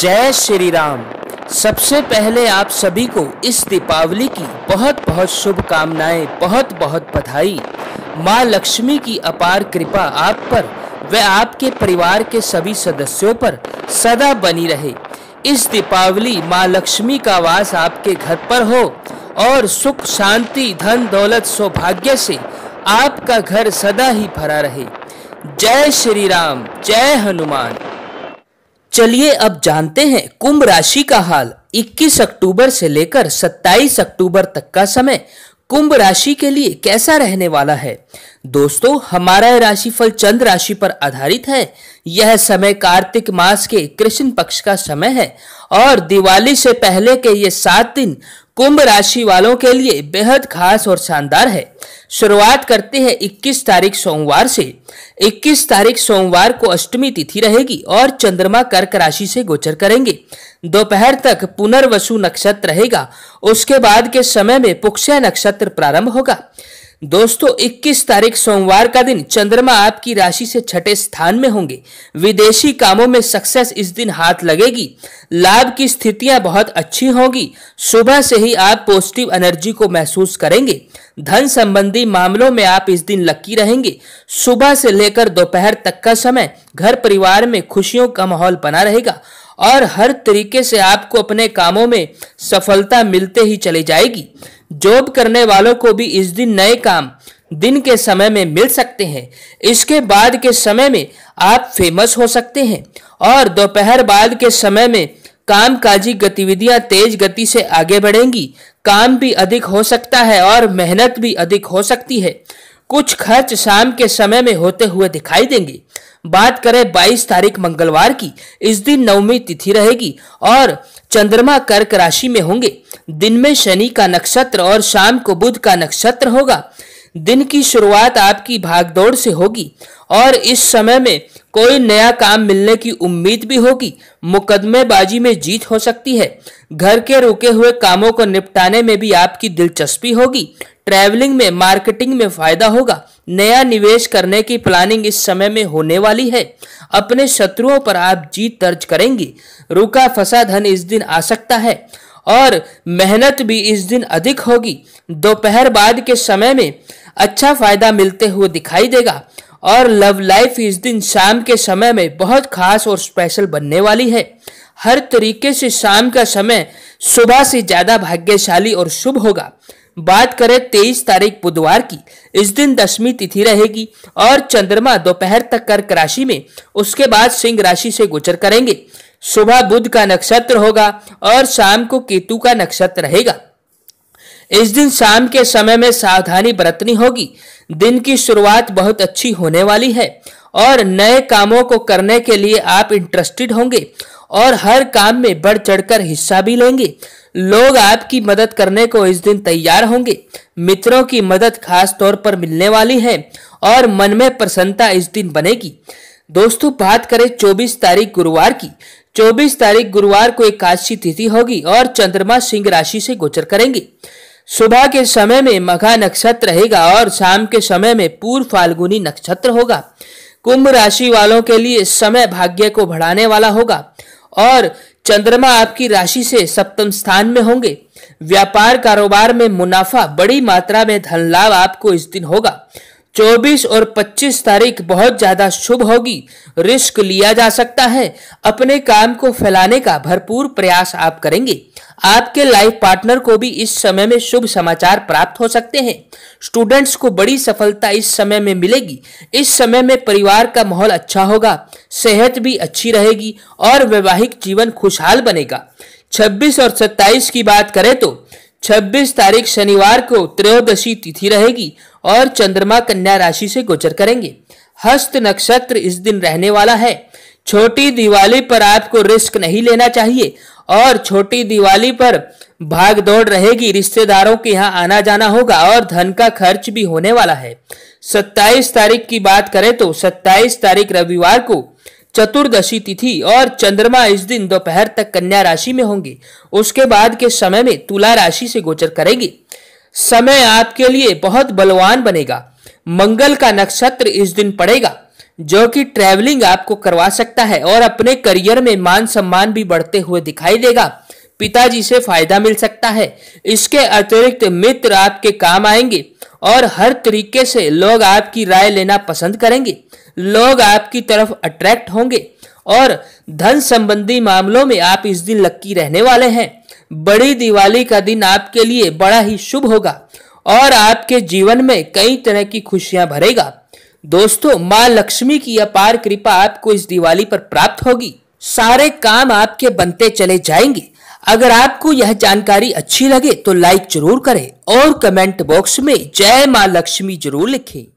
जय श्री राम सबसे पहले आप सभी को इस दीपावली की बहुत बहुत शुभकामनाएं बहुत बहुत बधाई माँ लक्ष्मी की अपार कृपा आप पर व आपके परिवार के सभी सदस्यों पर सदा बनी रहे इस दीपावली माँ लक्ष्मी का वास आपके घर पर हो और सुख शांति धन दौलत सौभाग्य से आपका घर सदा ही भरा रहे जय श्री राम जय हनुमान चलिए अब जानते हैं कुंभ राशि का हाल 21 अक्टूबर से लेकर 27 अक्टूबर तक का समय कुंभ राशि के लिए कैसा रहने वाला है दोस्तों हमारा राशिफल चंद्र राशि पर आधारित है यह समय कार्तिक मास के कृष्ण पक्ष का समय है और दिवाली से पहले के ये सात दिन कुंभ राशि वालों के लिए बेहद खास और शानदार है शुरुआत करते हैं 21 तारीख सोमवार से 21 तारीख सोमवार को अष्टमी तिथि रहेगी और चंद्रमा कर्क राशि से गोचर करेंगे दोपहर तक पुनर्वसु नक्षत्र रहेगा उसके बाद के समय में पुक्ष नक्षत्र प्रारंभ होगा दोस्तों 21 तारीख सोमवार का दिन चंद्रमा आपकी राशि से छठे स्थान में होंगे विदेशी कामों में सक्सेस इस दिन हाथ लगेगी लाभ की स्थितियां बहुत अच्छी होंगी सुबह से ही आप पॉजिटिव एनर्जी को महसूस करेंगे धन संबंधी मामलों में आप इस दिन लकी रहेंगे सुबह से लेकर दोपहर तक का समय घर परिवार में खुशियों का माहौल बना रहेगा और हर तरीके से आपको अपने कामों में सफलता मिलते ही चली जाएगी जॉब करने वालों को भी इस दिन नए काम दिन के समय में मिल सकते हैं इसके बाद के समय में आप फेमस हो सकते हैं और दोपहर बाद के समय में कामकाजी गतिविधियां तेज गति से आगे बढ़ेंगी काम भी अधिक हो सकता है और मेहनत भी अधिक हो सकती है कुछ खर्च शाम के समय में होते हुए दिखाई देंगे बात करें 22 तारीख मंगलवार की इस दिन नवमी तिथि रहेगी और चंद्रमा कर्क राशि में होंगे दिन में शनि का नक्षत्र और शाम को बुध का नक्षत्र होगा दिन की शुरुआत आपकी भागदौड़ से होगी और इस समय में कोई नया काम मिलने की उम्मीद भी होगी मुकदमेबाजी में जीत हो सकती है घर के रुके हुए कामों को निपटाने में भी आपकी दिलचस्पी होगी ट्रैवलिंग में मार्केटिंग में फायदा होगा नया निवेश करने की प्लानिंग इस समय में होने वाली है अपने शत्रुओं पर आप जीत दर्ज करेंगे रुका फंसा धन इस दिन आ सकता है और मेहनत भी इस दिन अधिक होगी दोपहर बाद के समय में अच्छा फायदा मिलते हुए दिखाई देगा और लव लाइफ इस दिन शाम के समय में बहुत खास और स्पेशल बनने वाली है हर तरीके से शाम का समय सुबह से ज्यादा भाग्यशाली और शुभ होगा बात करें तेईस तारीख बुधवार की इस दिन दशमी तिथि रहेगी और चंद्रमा दोपहर तक कर्क राशि में उसके बाद सिंह राशि से गोचर करेंगे सुबह बुध का नक्षत्र होगा और शाम को केतु का नक्षत्र रहेगा इस दिन शाम के समय में सावधानी बरतनी होगी दिन की शुरुआत बहुत अच्छी होने वाली है और नए कामों को करने के लिए आप इंटरेस्टेड होंगे और हर काम में बढ़ चढ़कर हिस्सा भी लेंगे लोग आपकी मदद करने को इस दिन तैयार होंगे मित्रों की मदद खास तौर पर मिलने वाली है और मन में प्रसन्नता इस दिन बनेगी दोस्तों बात करें 24 तारीख गुरुवार की 24 तारीख गुरुवार को एकादशी तिथि होगी और चंद्रमा सिंह राशि से गोचर करेंगी सुबह के समय में मघा नक्षत्र रहेगा और शाम के समय में पूर्व फाल्गुनी नक्षत्र होगा कुंभ राशि वालों के लिए समय भाग्य को बढ़ाने वाला होगा और चंद्रमा आपकी राशि से सप्तम स्थान में होंगे व्यापार कारोबार में मुनाफा बड़ी मात्रा में धन लाभ आपको इस दिन होगा 24 और 25 तारीख बहुत ज़्यादा शुभ होगी रिस्क लिया जा सकता है अपने काम को फैलाने का भरपूर प्रयास आप करेंगे आपके लाइफ पार्टनर को भी इस समय में शुभ समाचार प्राप्त हो सकते हैं स्टूडेंट्स को बड़ी सफलता इस समय में मिलेगी इस समय में परिवार का माहौल अच्छा होगा सेहत भी अच्छी रहेगी और वैवाहिक जीवन खुशहाल बनेगा 26 और 27 की बात करें तो 26 तारीख शनिवार को त्रयोदशी तिथि रहेगी और चंद्रमा कन्या राशि से गोचर करेंगे हस्त नक्षत्र इस दिन रहने वाला है छोटी दिवाली पर आपको रिस्क नहीं लेना चाहिए और छोटी दिवाली पर भाग दौड़ रहेगी रिश्तेदारों के यहाँ आना जाना होगा और धन का खर्च भी होने वाला है 27 तारीख की बात करें तो 27 तारीख रविवार को चतुर्दशी तिथि और चंद्रमा इस दिन दोपहर तक कन्या राशि में होंगे उसके बाद के समय में तुला राशि से गोचर करेगी समय आपके लिए बहुत बलवान बनेगा मंगल का नक्षत्र इस दिन पड़ेगा जो कि ट्रैवलिंग आपको करवा सकता है और अपने करियर में मान सम्मान भी बढ़ते हुए दिखाई देगा पिताजी से फायदा मिल सकता है इसके अतिरिक्त मित्र आपके काम आएंगे और हर तरीके से लोग आपकी राय लेना पसंद करेंगे लोग आपकी तरफ अट्रैक्ट होंगे और धन संबंधी मामलों में आप इस दिन लक्की रहने वाले हैं बड़ी दिवाली का दिन आपके लिए बड़ा ही शुभ होगा और आपके जीवन में कई तरह की खुशियां भरेगा दोस्तों माँ लक्ष्मी की अपार कृपा आपको इस दिवाली पर प्राप्त होगी सारे काम आपके बनते चले जाएंगे अगर आपको यह जानकारी अच्छी लगे तो लाइक जरूर करें और कमेंट बॉक्स में जय माँ लक्ष्मी जरूर लिखें